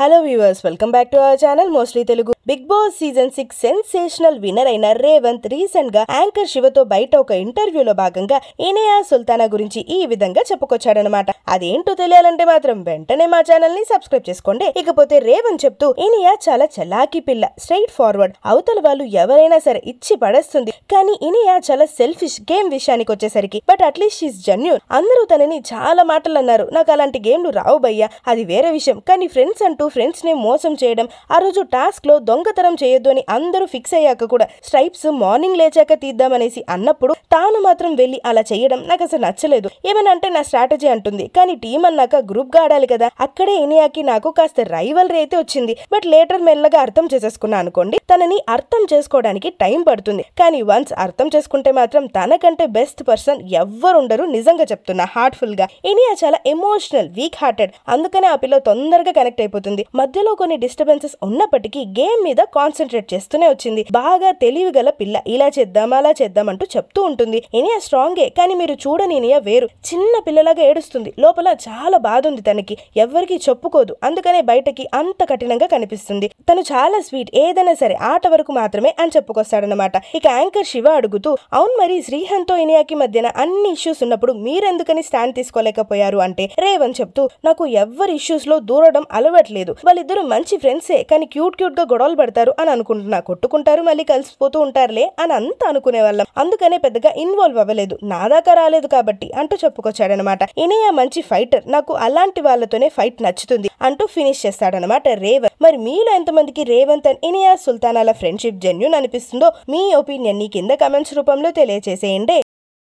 hello viewers welcome back to our channel mostly Telugu Bigg Boss season six sensational winner అయిన Revanth recent గా anchor శివతో బయట ఒక ఇంటర్వ్యూలో భాగంగా ఇనియా సుల్తానా గురించి ఈ విధంగా చెప్పుకొచ్చాడనమాట అదేంటో తెలియాలంటే మాత్రం వెంటనే మా ఛానల్ ని సబ్స్క్రైబ్ చేసుకోండి ఇకపోతే రేవంత్ చెప్తూ ఇనియా చాలా చలాకి పిల్ల స్ట్రైట్ ఫార్వర్డ్ అవతల వాళ్ళు ఎవరైనా సరే ఇచ్చి పడేస్తుంది కానీ ఇనియా చాలా సెల్ఫిష్ గేమ్ విషయానికి వచ్చేసరికి బట్ అట్లీస్ట్ షీస్ జన్యూన్ అందరూ తనని చాలా మాటలు అన్నారు నాకు అలాంటి గేమ్లు రావు భయ్యా అది వేరే విషయం కానీ ఫ్రెండ్స్ అంటూ ఫ్రెండ్స్ని మోసం చేయడం ఆ రోజు టాస్క్లో దొంగతనం చేయొద్దు అని అందరూ ఫిక్స్ అయ్యాక కూడా స్ట్రైప్స్ మార్నింగ్ లేచాక తీద్దామనేసి అన్నప్పుడు తాను మాత్రం వెళ్ళి అలా చేయడం నాకు అసలు నచ్చలేదు ఏమని అంటే నా స్ట్రాటజీ అంటుంది కానీ టీం అన్నాక గ్రూప్గా ఆడాలి కదా అక్కడే ఇనియాకి నాకు కాస్త రైవల్రీ అయితే వచ్చింది బట్ లేటర్ మెల్లగా అర్థం చేసేసుకున్నా అనుకోండి తనని అర్థం చేసుకోవడానికి టైం పడుతుంది కానీ వన్స్ అర్థం చేసుకుంటే మాత్రం తనకంటే బెస్ట్ పర్సన్ ఎవ్వరుండరు నిజంగా చెప్తున్నా హార్ట్ఫుల్ గా ఇనియా చాలా ఎమోషనల్ వీక్ హార్టెడ్ అందుకనే ఆ పిల్ల తొందరగా కనెక్ట్ అయిపోతుంది వచ్చింది మధ్యలో కొన్ని డిస్టర్బెన్సెస్ ఉన్నప్పటికీ గేమ్ మీద కాన్సన్ట్రేట్ చేస్తూనే వచ్చింది బాగా తెలివి గల పిల్ల ఇలా చేద్దాం అలా చేద్దాం అంటూ చెప్తూ ఉంటుంది ఇనియా స్ట్రాంగే కానీ మీరు చూడని ఇనియా వేరు చిన్న పిల్లలాగా ఏడుస్తుంది లోపల చాలా బాధ ఉంది తనకి ఎవరికి చెప్పుకోదు అందుకనే బయటకి అంత కఠినంగా కనిపిస్తుంది తను చాలా స్వీట్ ఏదైనా సరే ఆట వరకు మాత్రమే అని చెప్పుకొస్తాడనమాట ఇక యాంకర్ శివ అడుగుతూ అవును మరి శ్రీహంతో ఇనియాకి మధ్యన అన్ని ఇష్యూస్ ఉన్నప్పుడు మీరెందుకని స్టాండ్ తీసుకోలేకపోయారు అంటే రేవన్ చెప్తూ నాకు ఎవరి ఇష్యూస్ లో దూరడం అలవట్లేదు లేదు వాళ్ళిద్దరూ మంచి ఫ్రెండ్సే కానీ క్యూట్ క్యూట్ గా గొడవలు పడతారు అని అనుకుంటున్నా కొట్టుకుంటారు మళ్ళీ కలిసిపోతూ ఉంటారులే అని అంత అనుకునే వాళ్ళం అందుకనే పెద్దగా ఇన్వాల్వ్ అవ్వలేదు నా దాకా రాలేదు కాబట్టి అంటూ చెప్పుకొచ్చాడనమాట ఇనయ మంచి ఫైటర్ నాకు అలాంటి వాళ్ళతోనే ఫైట్ నచ్చుతుంది అంటూ ఫినిష్ చేస్తాడనమాట రేవంత్ మరి మీలో ఎంతమందికి రేవంత్ అండ్ ఇనియా సుల్తానాల ఫ్రెండ్షిప్ జెన్యున్ అనిపిస్తుందో మీ ఒపీనియన్ ని కింద కమెంట్స్ రూపంలో తెలియజేసేయండి